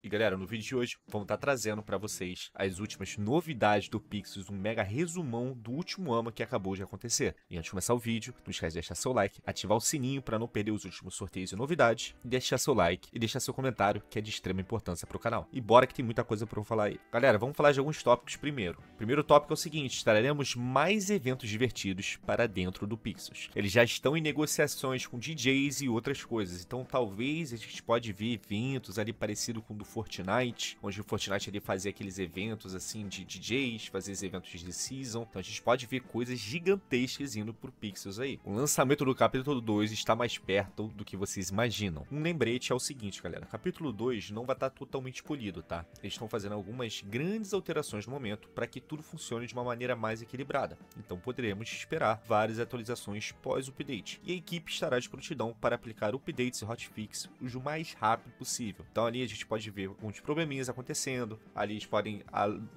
E galera, no vídeo de hoje vamos estar tá trazendo para vocês as últimas novidades do Pixels, um mega resumão do último AMA que acabou de acontecer. E antes de começar o vídeo, não esquece de deixar seu like, ativar o sininho para não perder os últimos sorteios e novidades, e deixar seu like e deixar seu comentário que é de extrema importância para o canal. E bora que tem muita coisa para eu falar aí. Galera, vamos falar de alguns tópicos primeiro. primeiro tópico é o seguinte, traremos mais eventos divertidos para dentro do Pixels. Eles já estão em negociações com DJs e outras coisas, então talvez a gente pode ver eventos ali parecido com o do Fortnite, onde o Fortnite ele fazia aqueles eventos assim de DJs, fazia os eventos de season. Então a gente pode ver coisas gigantescas indo por pixels aí. O lançamento do capítulo 2 está mais perto do que vocês imaginam. Um lembrete é o seguinte, galera: capítulo 2 não vai estar tá totalmente polido, tá? Eles estão fazendo algumas grandes alterações no momento para que tudo funcione de uma maneira mais equilibrada. Então poderemos esperar várias atualizações pós-update. E a equipe estará de prontidão para aplicar updates e hotfix o mais rápido possível. Então ali a gente pode ver vê alguns probleminhas acontecendo. Ali eles podem,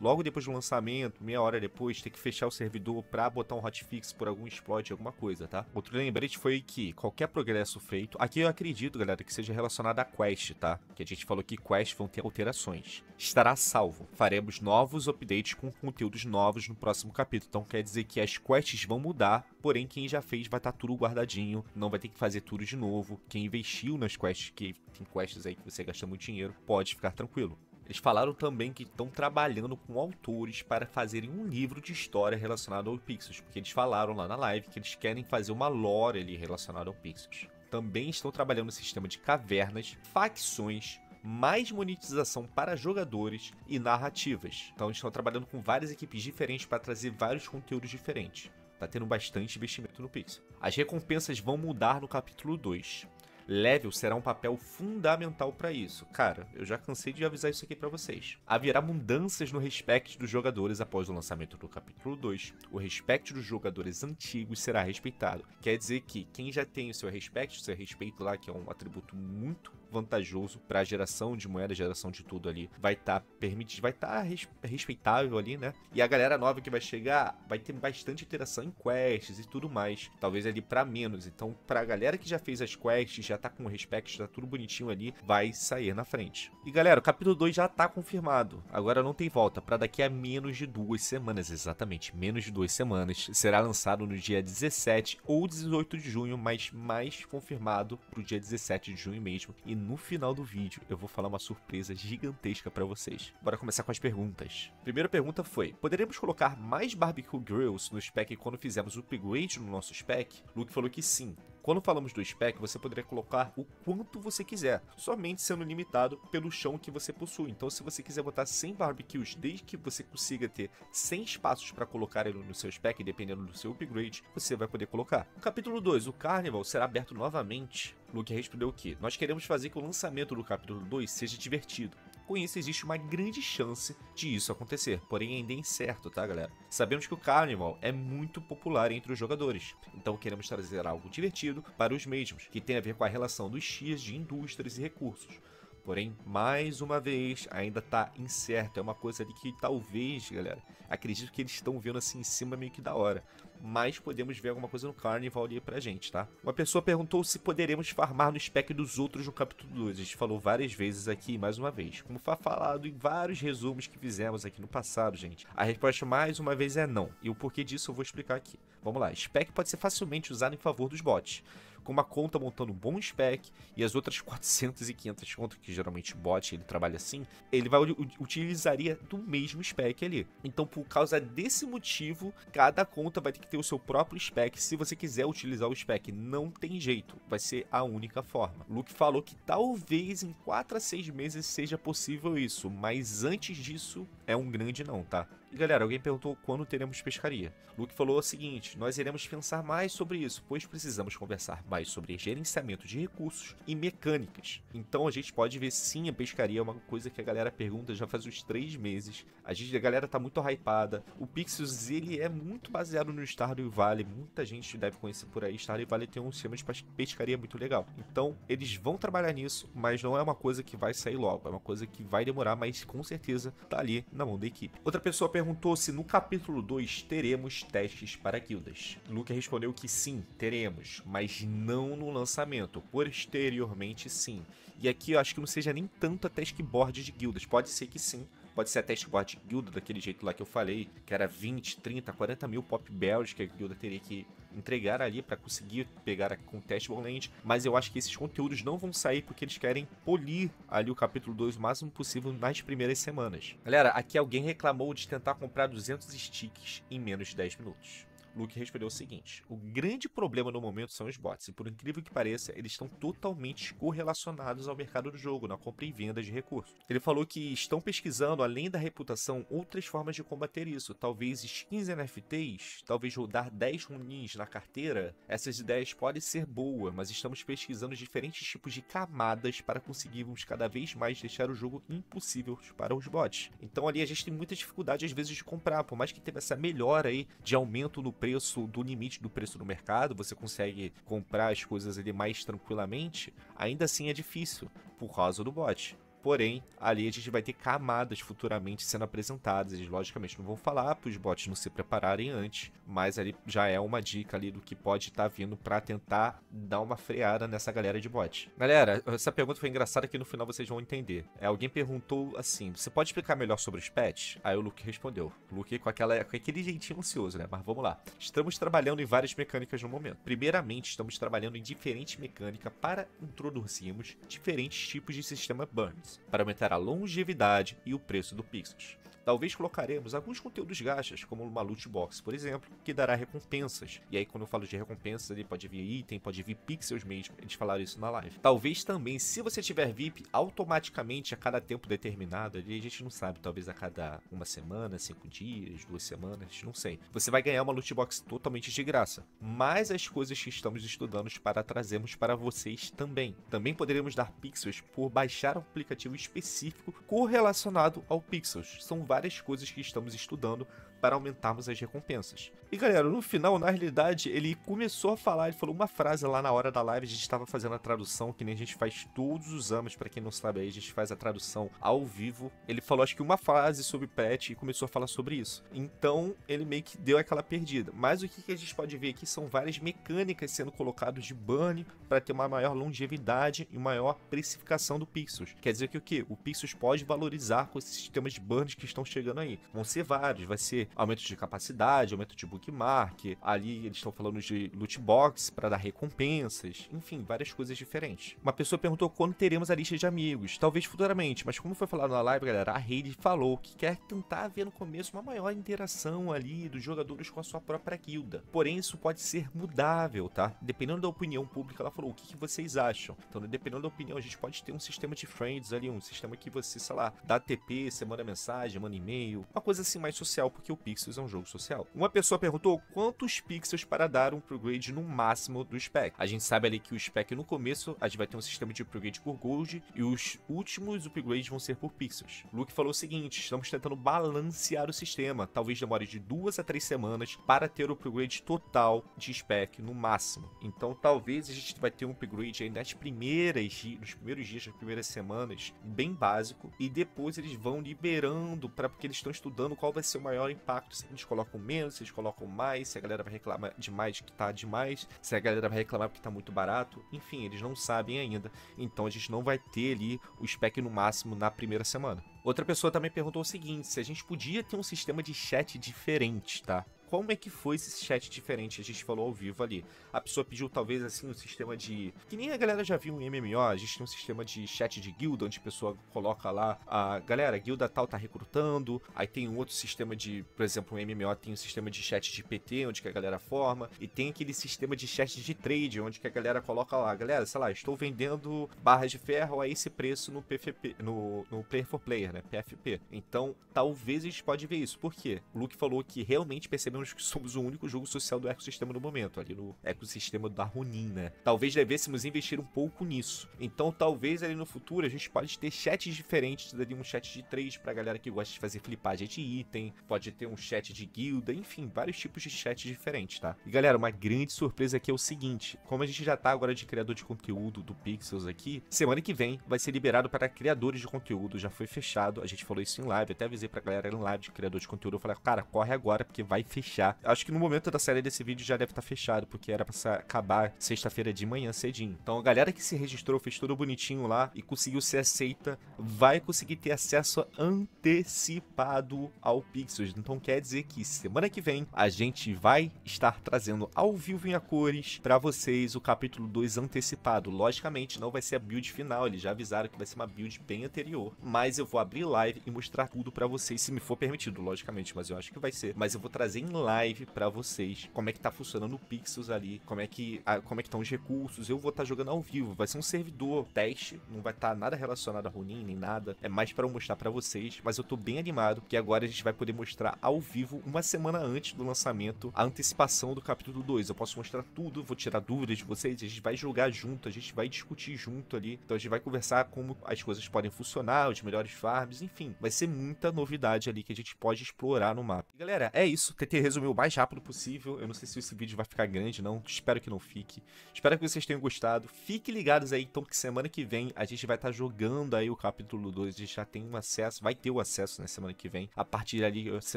logo depois do lançamento, meia hora depois, ter que fechar o servidor para botar um hotfix por algum exploit, alguma coisa, tá? Outro lembrete foi que qualquer progresso feito, aqui eu acredito, galera, que seja relacionado à Quest, tá? Que a gente falou que quests vão ter alterações. Estará salvo. Faremos novos updates com conteúdos novos no próximo capítulo. Então quer dizer que as quests vão mudar, porém quem já fez vai estar tá tudo guardadinho, não vai ter que fazer tudo de novo. Quem investiu nas quests, que tem quests aí que você gasta muito dinheiro, pode pode ficar tranquilo. Eles falaram também que estão trabalhando com autores para fazerem um livro de história relacionado ao Pixels, porque eles falaram lá na live que eles querem fazer uma lore ali relacionada ao Pixels. Também estão trabalhando no sistema de cavernas, facções, mais monetização para jogadores e narrativas. Então estão trabalhando com várias equipes diferentes para trazer vários conteúdos diferentes. Tá tendo bastante investimento no Pixel. As recompensas vão mudar no capítulo 2 level será um papel fundamental para isso. Cara, eu já cansei de avisar isso aqui para vocês. Haverá mudanças no respect dos jogadores após o lançamento do capítulo 2. O respect dos jogadores antigos será respeitado. Quer dizer que quem já tem o seu respect, o seu respeito lá, que é um atributo muito vantajoso para a geração de moeda, geração de tudo ali, vai estar tá permitido, vai estar tá res, respeitável ali, né? E a galera nova que vai chegar vai ter bastante interação em quests e tudo mais, talvez ali para menos. Então, para a galera que já fez as quests, já tá com respect, tá tudo bonitinho ali, vai sair na frente. E galera, o capítulo 2 já tá confirmado. Agora não tem volta, para daqui a menos de duas semanas, exatamente, menos de duas semanas, será lançado no dia 17 ou 18 de junho, mas mais confirmado pro dia 17 de junho mesmo. E no final do vídeo eu vou falar uma surpresa gigantesca para vocês. Bora começar com as perguntas. Primeira pergunta foi, poderemos colocar mais Barbecue Grills no spec quando fizermos o upgrade no nosso spec? Luke falou que sim, quando falamos do spec, você poderia colocar o quanto você quiser, somente sendo limitado pelo chão que você possui. Então, se você quiser botar 100 barbecues, desde que você consiga ter 100 espaços para colocar ele no seu spec, dependendo do seu upgrade, você vai poder colocar. No capítulo 2, o Carnival será aberto novamente Luke respondeu que nós queremos fazer que o lançamento do capítulo 2 seja divertido. Com isso, existe uma grande chance de isso acontecer, porém ainda é incerto, tá, galera? Sabemos que o Carnival é muito popular entre os jogadores, então queremos trazer algo divertido para os mesmos, que tem a ver com a relação dos x de indústrias e recursos. Porém, mais uma vez, ainda tá incerto. É uma coisa ali que talvez, galera, acredito que eles estão vendo assim em cima meio que da hora mas podemos ver alguma coisa no Carnival ali pra gente, tá? Uma pessoa perguntou se poderemos farmar no spec dos outros no capítulo 2. A gente falou várias vezes aqui, mais uma vez. Como foi falado em vários resumos que fizemos aqui no passado, gente, a resposta mais uma vez é não. E o porquê disso eu vou explicar aqui. Vamos lá, spec pode ser facilmente usado em favor dos bots com uma conta montando um bom spec e as outras 400 e 500 contas, que geralmente bot ele trabalha assim, ele vai utilizaria do mesmo spec ali. Então, por causa desse motivo, cada conta vai ter que ter o seu próprio spec. Se você quiser utilizar o spec, não tem jeito, vai ser a única forma. Luke falou que talvez em 4 a 6 meses seja possível isso, mas antes disso é um grande não, tá? Galera, alguém perguntou quando teremos pescaria. Luke falou o seguinte: nós iremos pensar mais sobre isso, pois precisamos conversar mais sobre gerenciamento de recursos e mecânicas. Então a gente pode ver sim a pescaria, é uma coisa que a galera pergunta já faz uns três meses. A gente, a galera tá muito hypada. O Pixels ele é muito baseado no Stardew Valley. Muita gente deve conhecer por aí. Stardew Valley tem um sistema de pescaria muito legal. Então eles vão trabalhar nisso, mas não é uma coisa que vai sair logo. É uma coisa que vai demorar, mas com certeza tá ali na mão da equipe. Outra pessoa perguntou se no capítulo 2 teremos testes para guildas. Luke respondeu que sim, teremos, mas não no lançamento, posteriormente sim. E aqui eu acho que não seja nem tanto a task board de guildas, pode ser que sim, Pode ser até esporte guilda, daquele jeito lá que eu falei, que era 20, 30, 40 mil pop bells que a guilda teria que entregar ali para conseguir pegar com o teste Borland, mas eu acho que esses conteúdos não vão sair porque eles querem polir ali o capítulo 2 o máximo possível nas primeiras semanas. Galera, aqui alguém reclamou de tentar comprar 200 sticks em menos de 10 minutos. Luke respondeu o seguinte: O grande problema no momento são os bots, e por incrível que pareça, eles estão totalmente correlacionados ao mercado do jogo, na compra e venda de recursos. Ele falou que estão pesquisando, além da reputação, outras formas de combater isso, talvez skins NFTs, talvez rodar 10 ruins na carteira. Essas ideias podem ser boas, mas estamos pesquisando diferentes tipos de camadas para conseguirmos cada vez mais deixar o jogo impossível para os bots. Então ali a gente tem muita dificuldade às vezes de comprar, por mais que teve essa melhora aí de aumento no preço preço do limite do preço do mercado, você consegue comprar as coisas ali mais tranquilamente, ainda assim é difícil por causa do bot. Porém, ali a gente vai ter camadas futuramente sendo apresentadas. Eles, logicamente, não vão falar para os bots não se prepararem antes, mas ali já é uma dica ali do que pode estar tá vindo para tentar dar uma freada nessa galera de bot. Galera, essa pergunta foi engraçada que no final vocês vão entender. É, alguém perguntou assim: você pode explicar melhor sobre os pets? Aí o Luke respondeu. Luke com, aquela, com aquele jeitinho ansioso, né? Mas vamos lá. Estamos trabalhando em várias mecânicas no momento. Primeiramente, estamos trabalhando em diferentes mecânicas para introduzirmos diferentes tipos de sistema burns para aumentar a longevidade e o preço do Pixels. Talvez colocaremos alguns conteúdos gachas, como uma loot box, por exemplo, que dará recompensas. E aí quando eu falo de recompensas, ele pode vir item, pode vir pixels mesmo, eles falaram isso na live. Talvez também, se você tiver VIP, automaticamente a cada tempo determinado, ali a gente não sabe, talvez a cada uma semana, cinco dias, duas semanas, não sei. Você vai ganhar uma loot box totalmente de graça. Mas as coisas que estamos estudando para trazermos para vocês também. Também poderemos dar pixels por baixar um aplicativo específico correlacionado ao pixels. São várias coisas que estamos estudando para aumentarmos as recompensas. E galera, no final, na realidade, ele começou a falar, ele falou uma frase lá na hora da live, a gente estava fazendo a tradução, que nem a gente faz todos os anos, para quem não sabe aí, a gente faz a tradução ao vivo. Ele falou acho que uma frase sobre pet e começou a falar sobre isso. Então, ele meio que deu aquela perdida. Mas o que, que a gente pode ver aqui são várias mecânicas sendo colocadas de burn para ter uma maior longevidade e maior precificação do Pixels. Quer dizer que o que? O Pixels pode valorizar com esses sistemas de burns que estão chegando aí. Vão ser vários, vai ser aumento de capacidade, aumento de bookmark. Ali eles estão falando de loot box para dar recompensas, enfim, várias coisas diferentes. Uma pessoa perguntou quando teremos a lista de amigos, talvez futuramente, mas como foi falado na live, galera, a Hayley falou que quer tentar ver no começo uma maior interação ali dos jogadores com a sua própria guilda. Porém, isso pode ser mudável, tá? Dependendo da opinião pública, ela falou o que, que vocês acham. Então, dependendo da opinião, a gente pode ter um sistema de friends ali, um sistema que você, sei lá, dá TP, você manda mensagem, manda e-mail, uma coisa assim mais social, porque o Pixels é um jogo social. Uma pessoa perguntou quantos pixels para dar um upgrade no máximo do spec. A gente sabe ali que o spec no começo a gente vai ter um sistema de upgrade por gold e os últimos upgrades vão ser por pixels. Luke falou o seguinte: estamos tentando balancear o sistema, talvez demore de duas a três semanas para ter o upgrade total de spec no máximo. Então talvez a gente vai ter um upgrade aí nas primeiras, nos primeiros dias, nas primeiras semanas, bem básico e depois eles vão liberando para porque eles estão estudando qual vai ser o maior impacto impacto, se eles colocam menos, se eles colocam mais, se a galera vai reclamar demais que tá demais, se a galera vai reclamar porque tá muito barato. Enfim, eles não sabem ainda. Então a gente não vai ter ali o spec no máximo na primeira semana. Outra pessoa também perguntou o seguinte: se a gente podia ter um sistema de chat diferente, tá? como é que foi esse chat diferente? A gente falou ao vivo ali. A pessoa pediu talvez assim um sistema de. Que nem a galera já viu em MMO, a gente tem um sistema de chat de guilda, onde a pessoa coloca lá a ah, galera, a guilda tal tá recrutando. Aí tem um outro sistema de, por exemplo, um MMO tem um sistema de chat de PT, onde que a galera forma. E tem aquele sistema de chat de trade, onde que a galera coloca lá, galera, sei lá, estou vendendo barras de ferro a esse preço no PFP, no, no Player for Player, né? PFP. Então, talvez a gente pode ver isso. Por quê? O Luke falou que realmente percebeu que somos o único jogo social do ecossistema no momento, ali no ecossistema da Runin, né? Talvez devêssemos investir um pouco nisso. Então, talvez ali no futuro a gente pode ter chats diferentes, ali um chat de três pra galera que gosta de fazer flipagem de item, pode ter um chat de guilda, enfim, vários tipos de chats diferentes, tá? E galera, uma grande surpresa aqui é o seguinte, como a gente já tá agora de criador de conteúdo do Pixels aqui, semana que vem vai ser liberado para criadores de conteúdo, já foi fechado, a gente falou isso em live, até avisei pra galera em live de criador de conteúdo, eu falei, cara, corre agora porque vai fechar fechar. Acho que no momento da série desse vídeo já deve estar tá fechado, porque era pra acabar sexta-feira de manhã cedinho. Então a galera que se registrou, fez tudo bonitinho lá e conseguiu ser aceita, vai conseguir ter acesso antecipado ao Pixels. Então quer dizer que semana que vem a gente vai estar trazendo ao vivo em a cores para vocês o capítulo 2 antecipado. Logicamente não vai ser a build final, eles já avisaram que vai ser uma build bem anterior, mas eu vou abrir live e mostrar tudo para vocês se me for permitido, logicamente, mas eu acho que vai ser. Mas eu vou trazer em live para vocês como é que tá funcionando o Pixels ali, como é que a, como é que estão os recursos. Eu vou estar tá jogando ao vivo, vai ser um servidor teste, não vai estar tá nada relacionado a Ronin nem nada, é mais para mostrar para vocês, mas eu tô bem animado que agora a gente vai poder mostrar ao vivo uma semana antes do lançamento a antecipação do capítulo 2. Eu posso mostrar tudo, vou tirar dúvidas de vocês, a gente vai jogar junto, a gente vai discutir junto ali, então a gente vai conversar como as coisas podem funcionar, os melhores farms, enfim, vai ser muita novidade ali que a gente pode explorar no mapa. E, galera, é isso, TTR resumir o mais rápido possível. Eu não sei se esse vídeo vai ficar grande, não. Espero que não fique. Espero que vocês tenham gostado. Fiquem ligados aí, então, que semana que vem a gente vai estar tá jogando aí o capítulo 2. A gente já tem um acesso, vai ter o acesso na né, semana que vem. A partir ali, se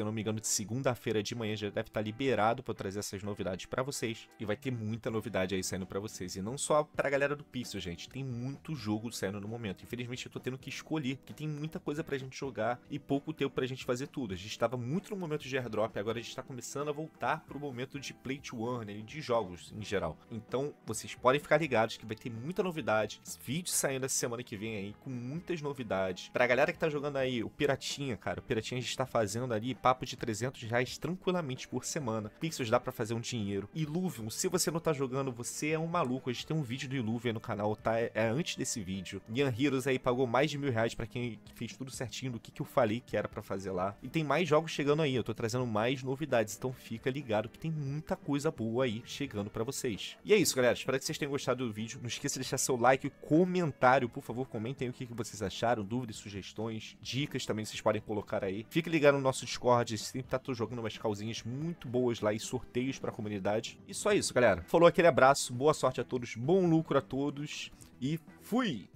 eu não me engano, de segunda-feira de manhã já deve estar tá liberado para trazer essas novidades para vocês. E vai ter muita novidade aí saindo para vocês. E não só pra galera do Pixel, gente. Tem muito jogo saindo no momento. Infelizmente, eu tô tendo que escolher, que tem muita coisa pra gente jogar e pouco tempo pra gente fazer tudo. A gente estava muito no momento de airdrop, agora a gente tá começando começando a voltar pro momento de play to earn, né, de jogos em geral. Então, vocês podem ficar ligados que vai ter muita novidade. vídeo saindo essa semana que vem aí, com muitas novidades. Pra galera que tá jogando aí, o Piratinha, cara, o Piratinha a gente tá fazendo ali papo de 300 reais tranquilamente por semana. Pixels dá pra fazer um dinheiro. iluvium se você não tá jogando, você é um maluco. A gente tem um vídeo do aí no canal, tá? É, é antes desse vídeo. Nyan Heroes aí pagou mais de mil reais pra quem fez tudo certinho do que, que eu falei que era pra fazer lá. E tem mais jogos chegando aí, eu tô trazendo mais novidades então fica ligado que tem muita coisa boa aí chegando para vocês. E é isso, galera. Espero que vocês tenham gostado do vídeo. Não esqueça de deixar seu like, comentário, por favor, comentem o que vocês acharam, dúvidas, sugestões, dicas também vocês podem colocar aí. Fique ligado no nosso Discord, sempre tá jogando umas causinhas muito boas lá e sorteios pra comunidade. E só isso, galera. Falou aquele abraço, boa sorte a todos, bom lucro a todos e fui!